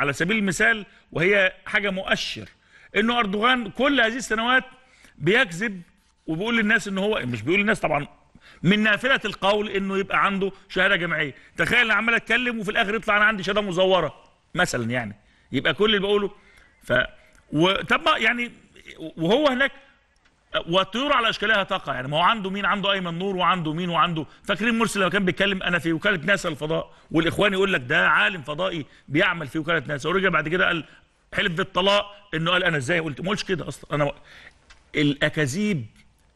على سبيل المثال وهي حاجة مؤشر انه اردوغان كل هذه السنوات بيكذب وبيقول للناس ان هو مش بيقول للناس طبعا من نافله القول انه يبقى عنده شهاده جامعيه تخيل انا عمال اتكلم وفي الاخر يطلع انا عندي شهاده مزوره مثلا يعني يبقى كل اللي بقوله ف و... طب يعني وهو هناك والطيور على اشكالها تقع يعني ما هو عنده مين عنده ايمن نور وعنده مين وعنده فاكرين مرسي لما كان بيتكلم انا في وكاله ناسا الفضاء والاخوان يقول لك ده عالم فضائي بيعمل في وكاله ناسا ورجع بعد كده قال حلف بالطلاق انه قال انا ازاي قلت ما قلتش كده اصلا انا الاكاذيب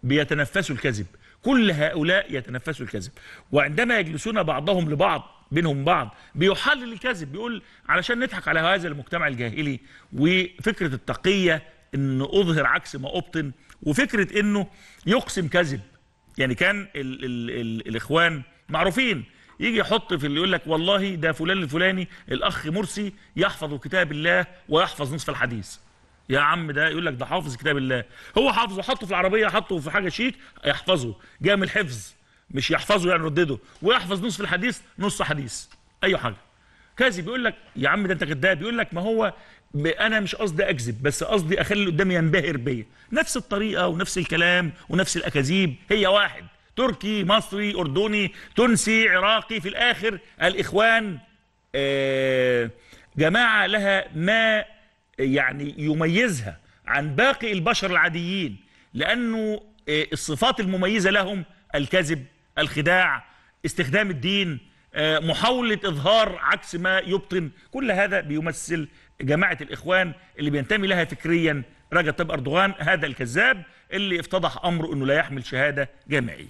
بيتنفسوا الكذب كل هؤلاء يتنفسوا الكذب وعندما يجلسون بعضهم لبعض بينهم بعض بيحلل الكذب بيقول علشان نضحك على هذا المجتمع الجاهلي وفكره التقيه ان اظهر عكس ما ابطن وفكره انه يقسم كذب يعني كان الـ الـ الـ الاخوان معروفين يجي يحط في اللي يقول لك والله ده فلان الفلاني الاخ مرسي يحفظ كتاب الله ويحفظ نصف الحديث يا عم ده يقول لك ده حافظ كتاب الله هو حافظه حطه في العربيه حطه في حاجه شيك يحفظه جامل حفظ مش يحفظه يعني ردده ويحفظ نصف الحديث نص حديث اي حاجه كازي يقول لك يا عم ده انت كذاب بيقول لك ما هو انا مش قصدي اكذب بس قصدي اخلي اللي قدامي ينبهر بيا نفس الطريقه ونفس الكلام ونفس الاكاذيب هي واحد تركي مصري اردني تونسي عراقي في الاخر الاخوان آه، جماعه لها ما آه، يعني يميزها عن باقي البشر العاديين لانه آه، الصفات المميزه لهم الكذب الخداع استخدام الدين آه، محاولة إظهار عكس ما يبطن كل هذا بيمثل جماعة الإخوان اللي بينتمي لها فكريا رجب طيب أردوغان هذا الكذاب اللي افتضح أمره أنه لا يحمل شهادة جامعية